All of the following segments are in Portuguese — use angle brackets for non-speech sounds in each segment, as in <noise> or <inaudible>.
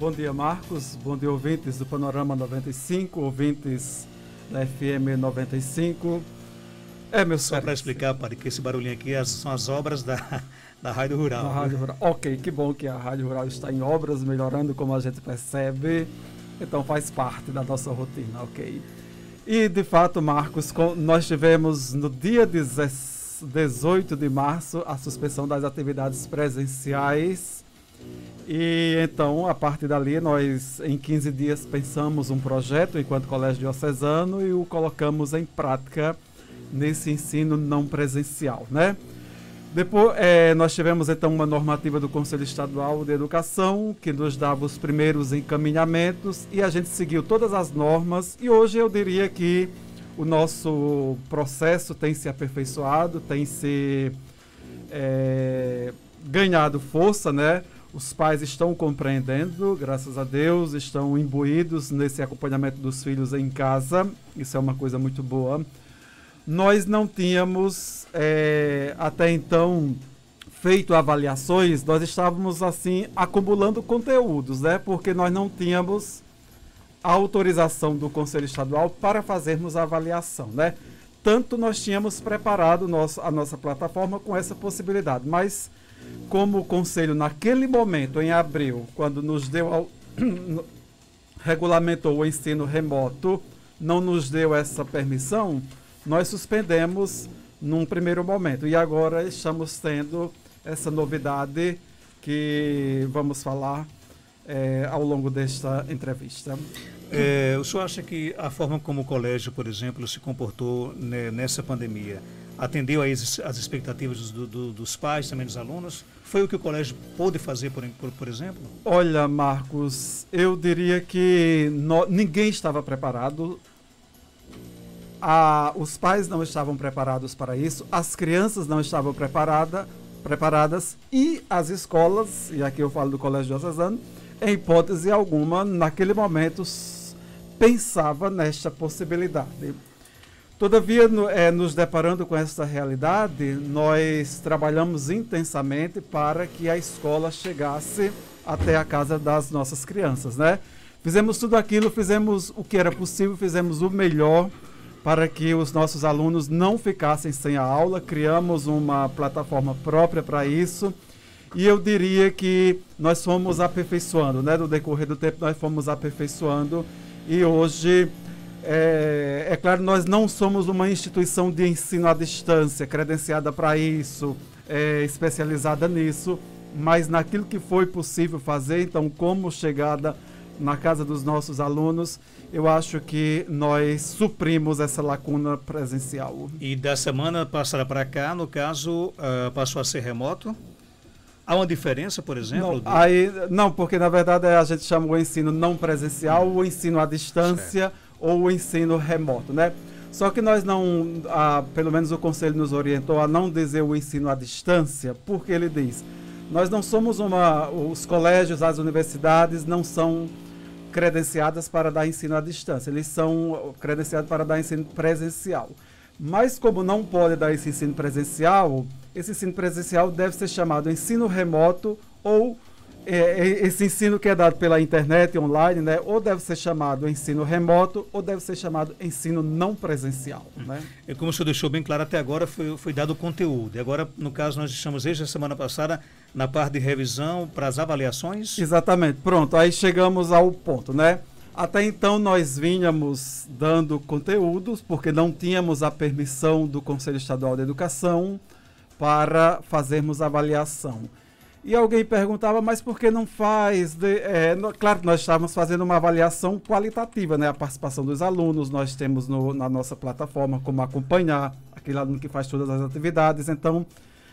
Bom dia, Marcos. Bom dia, ouvintes do Panorama 95, ouvintes da FM 95. É, meu Só é para explicar, padre, que esse barulhinho aqui é- são as obras da, <laughs> da Rádio Rural. Da né? Rádio Rural. Ok, que bom que a Rádio Rural está em obras, melhorando como a gente percebe. Então faz parte da nossa rotina, ok? E de fato, Marcos, nós tivemos no dia 18 de março a suspensão das atividades presenciais e então, a partir dali, nós em 15 dias pensamos um projeto enquanto colégio diocesano e o colocamos em prática nesse ensino não presencial, né? Depois, é, nós tivemos então uma normativa do Conselho Estadual de Educação que nos dava os primeiros encaminhamentos e a gente seguiu todas as normas e hoje eu diria que o nosso processo tem se aperfeiçoado, tem se é, ganhado força, né? Os pais estão compreendendo, graças a Deus, estão imbuídos nesse acompanhamento dos filhos em casa. Isso é uma coisa muito boa. Nós não tínhamos é, até então feito avaliações, nós estávamos assim acumulando conteúdos, né? Porque nós não tínhamos a autorização do Conselho Estadual para fazermos a avaliação, né? Tanto nós tínhamos preparado nosso, a nossa plataforma com essa possibilidade, mas como o Conselho, naquele momento, em abril, quando nos deu. Ao, <clears throat> regulamentou o ensino remoto, não nos deu essa permissão, nós suspendemos num primeiro momento. E agora estamos tendo essa novidade que vamos falar é, ao longo desta entrevista. É, o senhor acha que a forma como o colégio, por exemplo, se comportou né, nessa pandemia atendeu às expectativas do, do, dos pais, também dos alunos? Foi o que o colégio pôde fazer, por, por, por exemplo? Olha, Marcos, eu diria que no, ninguém estava preparado. os pais não estavam preparados para isso, as crianças não estavam preparada, preparadas e as escolas, e aqui eu falo do Colégio Diocesano, em hipótese alguma, naquele momento pensava nesta possibilidade. Todavia, no, é, nos deparando com essa realidade, nós trabalhamos intensamente para que a escola chegasse até a casa das nossas crianças, né? Fizemos tudo aquilo, fizemos o que era possível, fizemos o melhor para que os nossos alunos não ficassem sem a aula, criamos uma plataforma própria para isso. E eu diria que nós fomos aperfeiçoando, né? No decorrer do tempo, nós fomos aperfeiçoando e hoje é, é claro, nós não somos uma instituição de ensino à distância, credenciada para isso, é, especializada nisso, mas naquilo que foi possível fazer, então, como chegada na casa dos nossos alunos, eu acho que nós suprimos essa lacuna presencial. E da semana passada para cá, no caso, uh, passou a ser remoto? Há uma diferença, por exemplo? Não, aí, não porque na verdade a gente chama o ensino não presencial, hum. o ensino à distância. Certo ou o ensino remoto, né? Só que nós não, ah, pelo menos o conselho nos orientou a não dizer o ensino à distância, porque ele diz: nós não somos uma, os colégios, as universidades não são credenciadas para dar ensino à distância, eles são credenciados para dar ensino presencial. Mas como não pode dar esse ensino presencial, esse ensino presencial deve ser chamado ensino remoto ou é, é, esse ensino que é dado pela internet online, né, ou deve ser chamado ensino remoto, ou deve ser chamado ensino não presencial. Né? É, como o senhor deixou bem claro até agora, foi, foi dado o conteúdo. E agora, no caso, nós estamos desde a semana passada na parte de revisão para as avaliações. Exatamente, pronto. Aí chegamos ao ponto, né? Até então nós vinhamos dando conteúdos, porque não tínhamos a permissão do Conselho Estadual de Educação para fazermos avaliação. E alguém perguntava, mas por que não faz? De, é, no, claro que nós estávamos fazendo uma avaliação qualitativa, né? A participação dos alunos, nós temos no, na nossa plataforma como acompanhar aquele aluno que faz todas as atividades. Então,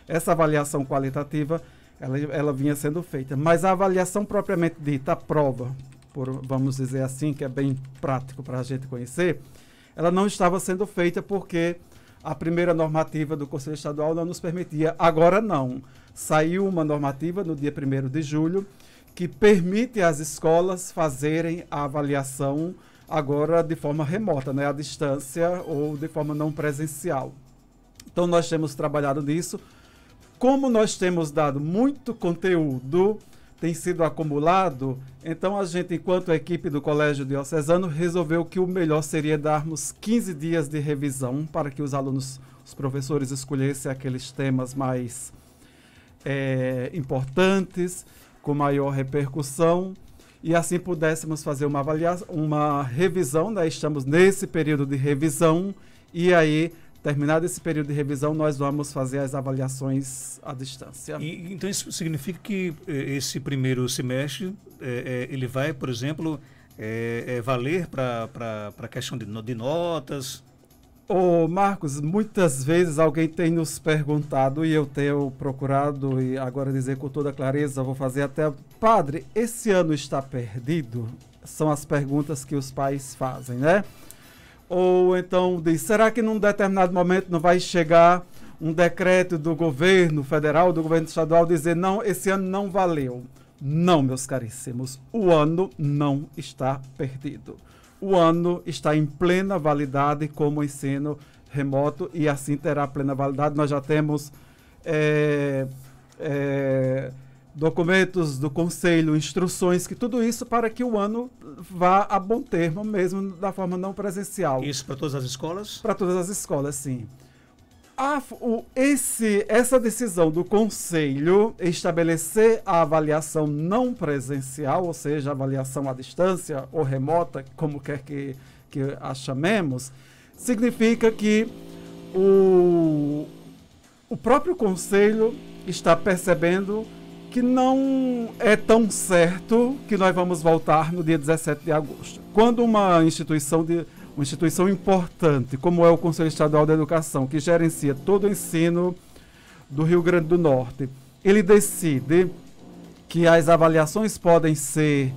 essa avaliação qualitativa, ela, ela vinha sendo feita. Mas a avaliação propriamente dita, a prova, por, vamos dizer assim, que é bem prático para a gente conhecer, ela não estava sendo feita porque a primeira normativa do Conselho Estadual não nos permitia. Agora não saiu uma normativa no dia 1 de julho que permite às escolas fazerem a avaliação agora de forma remota, né, à distância ou de forma não presencial. Então nós temos trabalhado nisso. Como nós temos dado muito conteúdo, tem sido acumulado, então a gente, enquanto equipe do Colégio Diocesano, resolveu que o melhor seria darmos 15 dias de revisão para que os alunos, os professores escolhessem aqueles temas mais é, importantes, com maior repercussão, e assim pudéssemos fazer uma avaliação, uma revisão, né? estamos nesse período de revisão, e aí Terminado esse período de revisão, nós vamos fazer as avaliações à distância. E, então, isso significa que é, esse primeiro semestre, é, é, ele vai, por exemplo, é, é valer para a questão de, de notas, Ô Marcos, muitas vezes alguém tem nos perguntado e eu tenho procurado e agora dizer com toda clareza, vou fazer até padre, esse ano está perdido? São as perguntas que os pais fazem, né? Ou então diz, será que num determinado momento não vai chegar um decreto do governo federal, do governo estadual dizer não, esse ano não valeu? Não, meus caríssimos, o ano não está perdido o ano está em plena validade como ensino remoto e assim terá plena validade. Nós já temos é, é, documentos do conselho, instruções, que tudo isso para que o ano vá a bom termo, mesmo da forma não presencial. Isso para todas as escolas? Para todas as escolas, sim. A, o, esse, essa decisão do Conselho estabelecer a avaliação não presencial, ou seja, avaliação à distância ou remota, como quer que, que a chamemos, significa que o, o próprio Conselho está percebendo que não é tão certo que nós vamos voltar no dia 17 de agosto. Quando uma instituição de uma instituição importante como é o Conselho Estadual da Educação, que gerencia todo o ensino do Rio Grande do Norte, ele decide que as avaliações podem ser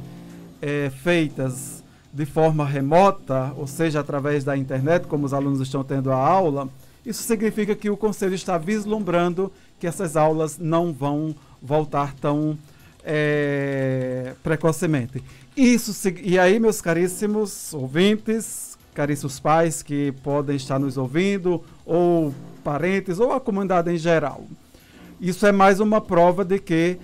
é, feitas de forma remota, ou seja, através da internet, como os alunos estão tendo a aula, isso significa que o Conselho está vislumbrando que essas aulas não vão voltar tão é, precocemente. Isso, e aí, meus caríssimos ouvintes, caríssimos pais que podem estar nos ouvindo, ou parentes, ou a comunidade em geral. Isso é mais uma prova de que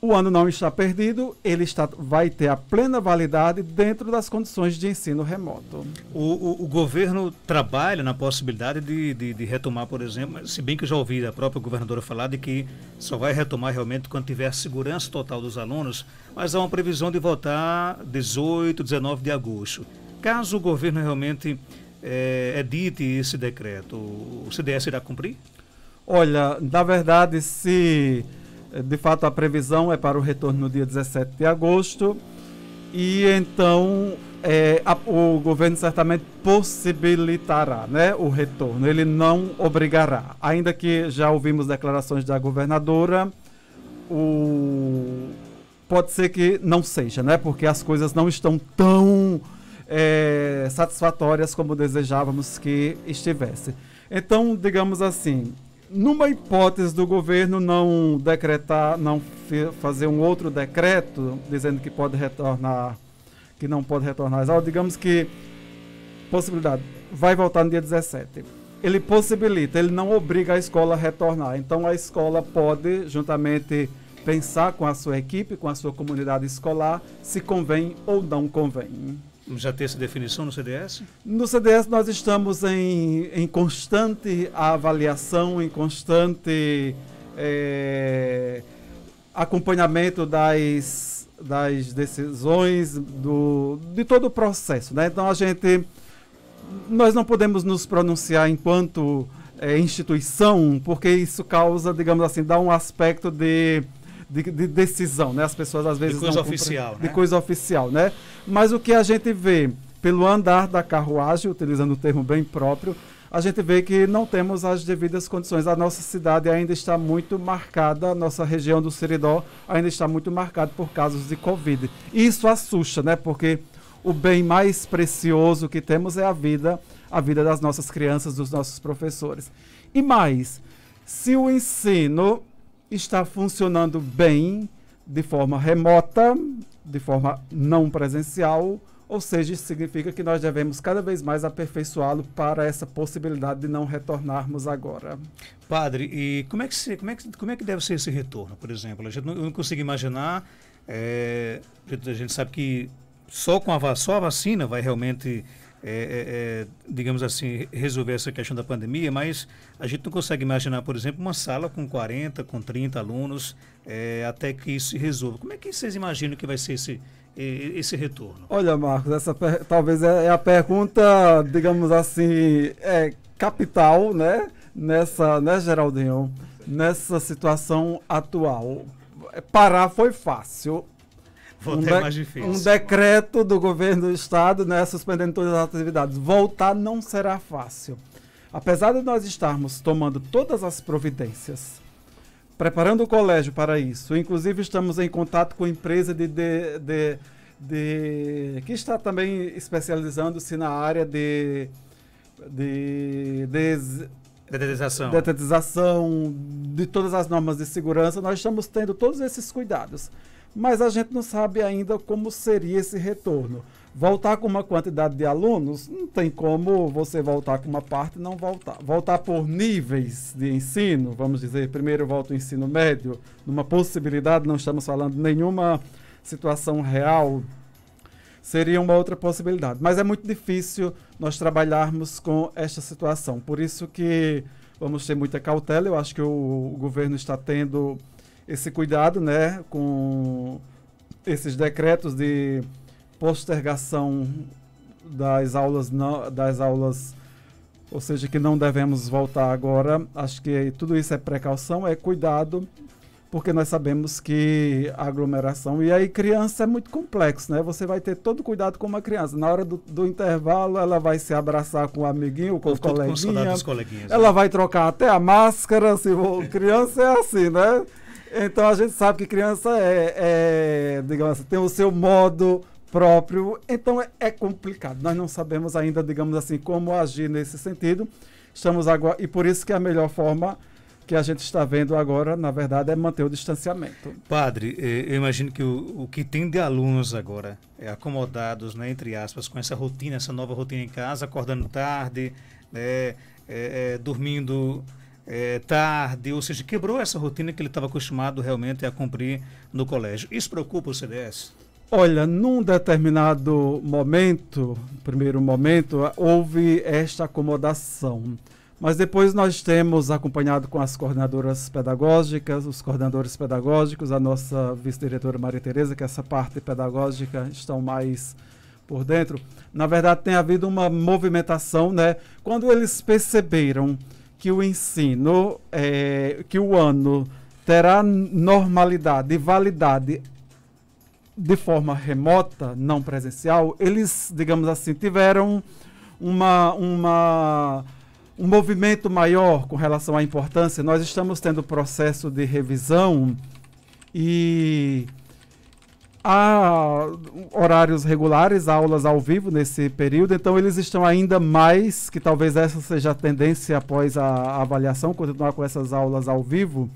o ano não está perdido, ele está, vai ter a plena validade dentro das condições de ensino remoto. O, o, o governo trabalha na possibilidade de, de, de, retomar, por exemplo, se bem que eu já ouvi a própria governadora falar de que só vai retomar realmente quando tiver segurança total dos alunos, mas há uma previsão de voltar 18, 19 de agosto. Caso o governo realmente é, edite esse decreto, o CDS irá cumprir? Olha, na verdade, se eh, de fato a previsão é para o retorno no dia 17 de agosto, e então é, a, o governo certamente possibilitará né, o retorno, ele não obrigará. Ainda que já ouvimos declarações da governadora, o, pode ser que não seja, né, porque as coisas não estão tão é, satisfatórias como desejávamos que estivesse. Então, digamos assim, numa hipótese do governo não decretar, não fazer um outro decreto dizendo que pode retornar, que não pode retornar às aulas, digamos que possibilidade vai voltar no dia 17. Ele possibilita, ele não obriga a escola a retornar. Então a escola pode juntamente pensar com a sua equipe, com a sua comunidade escolar, se convém ou não convém. Já ter essa definição no CDS? No CDS nós estamos em, em constante avaliação, em constante é, acompanhamento das, das decisões, do, de todo o processo. Né? Então a gente, nós não podemos nos pronunciar enquanto é, instituição, porque isso causa, digamos assim, dá um aspecto de de, de, decisão, né? As pessoas às vezes. De coisa oficial. Né? De coisa oficial, né? Mas o que a gente vê pelo andar da carruagem, utilizando o termo bem próprio, a gente vê que não temos as devidas condições. A nossa cidade ainda está muito marcada, a nossa região do Seridó ainda está muito marcada por casos de Covid. E isso assusta, né? Porque o bem mais precioso que temos é a vida, a vida das nossas crianças, dos nossos professores. E mais, se o ensino está funcionando bem de forma remota, de forma não presencial, ou seja, isso significa que nós devemos cada vez mais aperfeiçoá-lo para essa possibilidade de não retornarmos agora. Padre, e como é que, se, como é que, como é que deve ser esse retorno, por exemplo? A não, eu não consigo imaginar, é, a gente sabe que só com a, só a vacina vai realmente é, é, é, digamos assim, resolver essa questão da pandemia, mas a gente não consegue imaginar, por exemplo, uma sala com 40, com 30 alunos, é, até que isso se resolva. Como é que vocês imaginam que vai ser esse, esse retorno? Olha, Marcos, essa talvez é, é a pergunta, digamos assim, é capital, né? Nessa, né, Geraldinho? Nessa situação atual. Parar foi fácil, Voltar um mais difícil. Um decreto do governo do estado, né, suspendendo todas as atividades. Voltar não será fácil. Apesar de nós estarmos tomando todas as providências, preparando o colégio para isso, inclusive estamos em contato com a empresa de, de, de, de que está também especializando-se na área de, de, de Detetização. Detetização, de todas as normas de segurança, nós estamos tendo todos esses cuidados mas a gente não sabe ainda como seria esse retorno. Voltar com uma quantidade de alunos, não tem como você voltar com uma parte e não voltar. Voltar por níveis de ensino, vamos dizer, primeiro volta o ensino médio, numa possibilidade, não estamos falando nenhuma situação real, seria uma outra possibilidade. Mas é muito difícil nós trabalharmos com esta situação. Por isso que vamos ter muita cautela. Eu acho que o, o governo está tendo esse cuidado né, com esses decretos de postergação das aulas, não, das aulas, ou seja, que não devemos voltar agora. Acho que tudo isso é precaução, é cuidado, porque nós sabemos que aglomeração. E aí, criança é muito complexo, né? Você vai ter todo cuidado com uma criança. Na hora do, do intervalo, ela vai se abraçar com o um amiguinho, com o coleguinha. Com ela né? vai trocar até a máscara. assim, criança é assim, né? Então a gente sabe que criança é, é digamos assim, tem o seu modo próprio. Então é, é, complicado. Nós não sabemos ainda, digamos assim, como agir nesse sentido. Estamos agora e por isso que a melhor forma que a gente está vendo agora, na verdade, é manter o distanciamento. Padre, eh, eu imagino que o, o que tem de alunos agora, é acomodados, né, entre aspas, com essa rotina, essa nova rotina em casa, acordando tarde, né, é, dormindo é, tarde, ou seja, quebrou essa rotina que ele estava acostumado realmente a cumprir no colégio. Isso preocupa o CDS? Olha, num determinado momento, primeiro momento, houve esta acomodação. Mas depois nós temos acompanhado com as coordenadoras pedagógicas, os coordenadores pedagógicos, a nossa vice-diretora Maria Tereza, que essa parte pedagógica estão mais por dentro. Na verdade, tem havido uma movimentação, né? Quando eles perceberam que o ensino, é, que o ano terá normalidade e validade de forma remota, não presencial, eles, digamos assim, tiveram uma, uma, um movimento maior com relação à importância. Nós estamos tendo processo de revisão e há horários regulares, aulas ao vivo nesse período, então eles estão ainda mais, que talvez essa seja a tendência após a, avaliação, continuar com essas aulas ao vivo.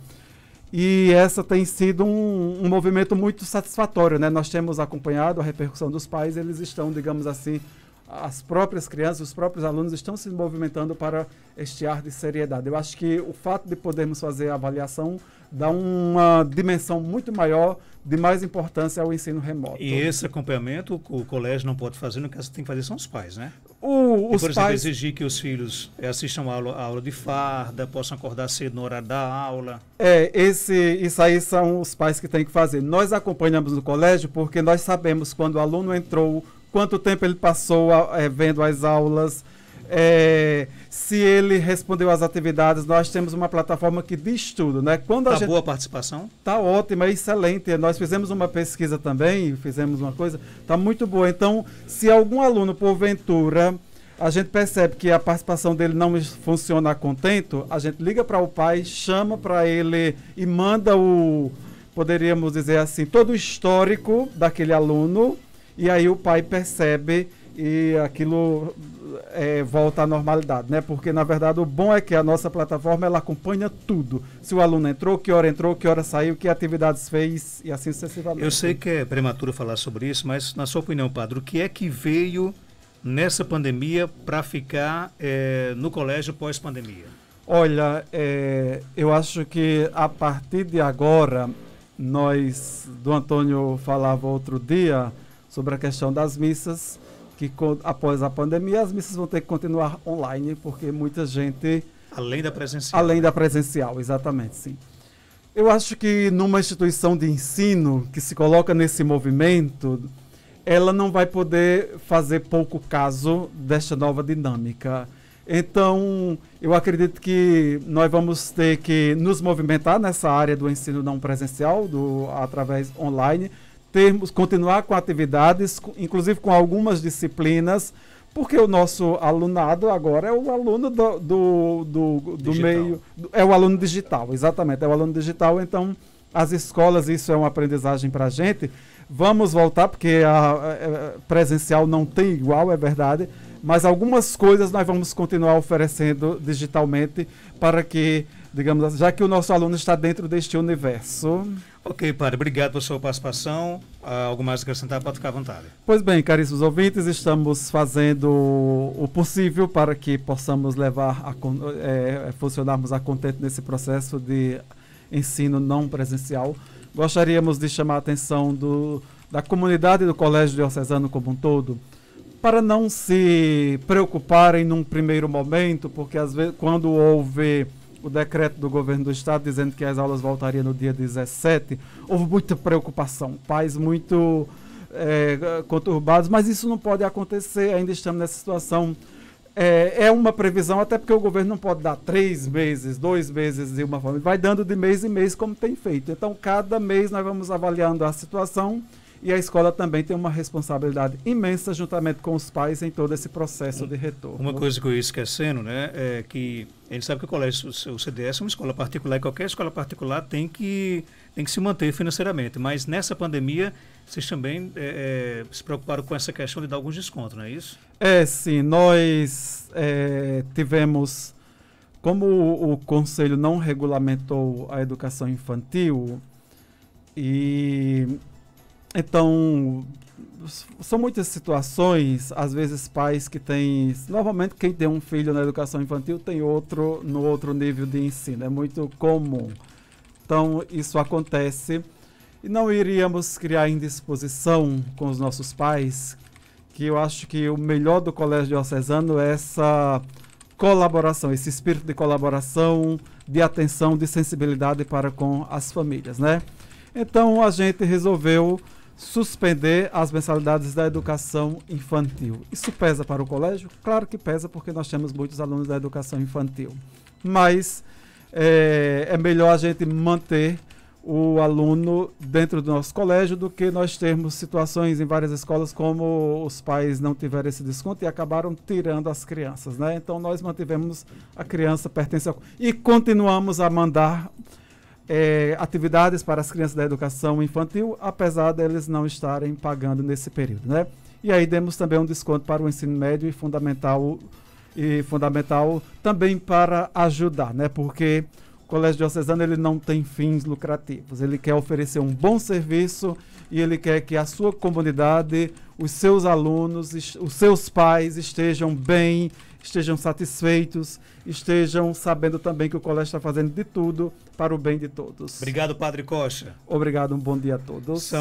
E essa tem sido um, um movimento muito satisfatório, né? Nós temos acompanhado a repercussão dos pais, eles estão, digamos assim, as próprias crianças, os próprios alunos estão se movimentando para este ar de seriedade. Eu acho que o fato de podermos fazer a avaliação dá uma dimensão muito maior de mais importância ao ensino remoto. E esse acompanhamento o colégio não pode fazer, no caso tem que fazer são os pais, né? O, os por exemplo, pais... exigir que os filhos assistam a aula, a aula de farda, possam acordar cedo na hora da aula. É, esse, isso aí são os pais que têm que fazer. Nós acompanhamos no colégio porque nós sabemos quando o aluno entrou quanto tempo ele passou é, vendo as aulas, é, se ele respondeu às atividades. Nós temos uma plataforma que diz tudo, né? Quando tá a boa a participação? Tá ótima, é excelente. Nós fizemos uma pesquisa também, fizemos uma coisa, tá muito boa. Então, se algum aluno porventura a gente percebe que a participação dele não funciona contento, a gente liga para o pai, chama para ele e manda o, poderíamos dizer assim, todo o histórico daquele aluno e aí o pai percebe e aquilo é, volta à normalidade, né? Porque na verdade o bom é que a nossa plataforma ela acompanha tudo. Se o aluno entrou, que hora entrou, que hora saiu, que atividades fez e assim sucessivamente. Eu sei que é prematuro falar sobre isso, mas na sua opinião, padre, o que é que veio nessa pandemia para ficar é, no colégio pós-pandemia? Olha, é, eu acho que a partir de agora nós, do Antônio falava outro dia sobre a questão das missas, que após a pandemia as missas vão ter que continuar online, porque muita gente. Além da presencial. Além da presencial, exatamente, sim. Eu acho que numa instituição de ensino que se coloca nesse movimento, ela não vai poder fazer pouco caso desta nova dinâmica. Então, eu acredito que nós vamos ter que nos movimentar nessa área do ensino não presencial, do através online, termos, continuar com atividades, inclusive com algumas disciplinas, porque o nosso alunado agora é o aluno do, do, do, do meio. É o aluno digital, exatamente, é o aluno digital. Então, as escolas, isso é uma aprendizagem para a gente. Vamos voltar, porque a, a, presencial não tem igual, é verdade, mas algumas coisas nós vamos continuar oferecendo digitalmente para que, digamos, já que o nosso aluno está dentro deste universo. Ok, padre, obrigado pela sua participação. Ah, algo mais a acrescentar? Pode ficar à vontade. Pois bem, caríssimos ouvintes, estamos fazendo o possível para que possamos levar, a, é, é, funcionarmos a contente nesse processo de ensino não presencial. Gostaríamos de chamar a atenção do, da comunidade do Colégio Diocesano como um todo para não se preocuparem num primeiro momento, porque às vezes quando houve o decreto do governo do estado dizendo que as aulas voltariam no dia 17, houve muita preocupação, pais muito é, conturbados, mas isso não pode acontecer, ainda estamos nessa situação. É, é, uma previsão, até porque o governo não pode dar três meses, dois meses de uma forma, vai dando de mês em mês, como tem feito. Então, cada mês nós vamos avaliando a situação e a escola também tem uma responsabilidade imensa juntamente com os pais em todo esse processo de retorno. Uma coisa que eu ia esquecendo, né, é que a gente sabe que o colégio, o CDS é uma escola particular e qualquer escola particular tem que, tem que se manter financeiramente. Mas nessa pandemia, vocês também é, é, se preocuparam com essa questão de dar alguns descontos, não é isso? É, sim. Nós é, tivemos, como o, o Conselho não regulamentou a educação infantil, e então, são muitas situações, às vezes pais que têm, novamente quem tem um filho na educação infantil tem outro no outro nível de ensino, é muito comum. Então, isso acontece e não iríamos criar indisposição com os nossos pais, que eu acho que o melhor do colégio diocesano é essa colaboração, esse espírito de colaboração, de atenção, de sensibilidade para com as famílias, né? Então, a gente resolveu suspender as mensalidades da educação infantil. Isso pesa para o colégio? Claro que pesa, porque nós temos muitos alunos da educação infantil. Mas é, é melhor a gente manter o aluno dentro do nosso colégio do que nós termos situações em várias escolas como os pais não tiveram esse desconto e acabaram tirando as crianças, né? Então nós mantivemos a criança pertence ao... e continuamos a mandar é, atividades para as crianças da educação infantil, apesar deles não estarem pagando nesse período, né? E aí demos também um desconto para o ensino médio e fundamental e fundamental também para ajudar, né? Porque o Colégio Diocesano ele não tem fins lucrativos, ele quer oferecer um bom serviço e ele quer que a sua comunidade, os seus alunos, os seus pais estejam bem estejam satisfeitos, estejam sabendo também que o colégio está fazendo de tudo para o bem de todos. Obrigado, Padre Coxa. Obrigado, um bom dia a todos. São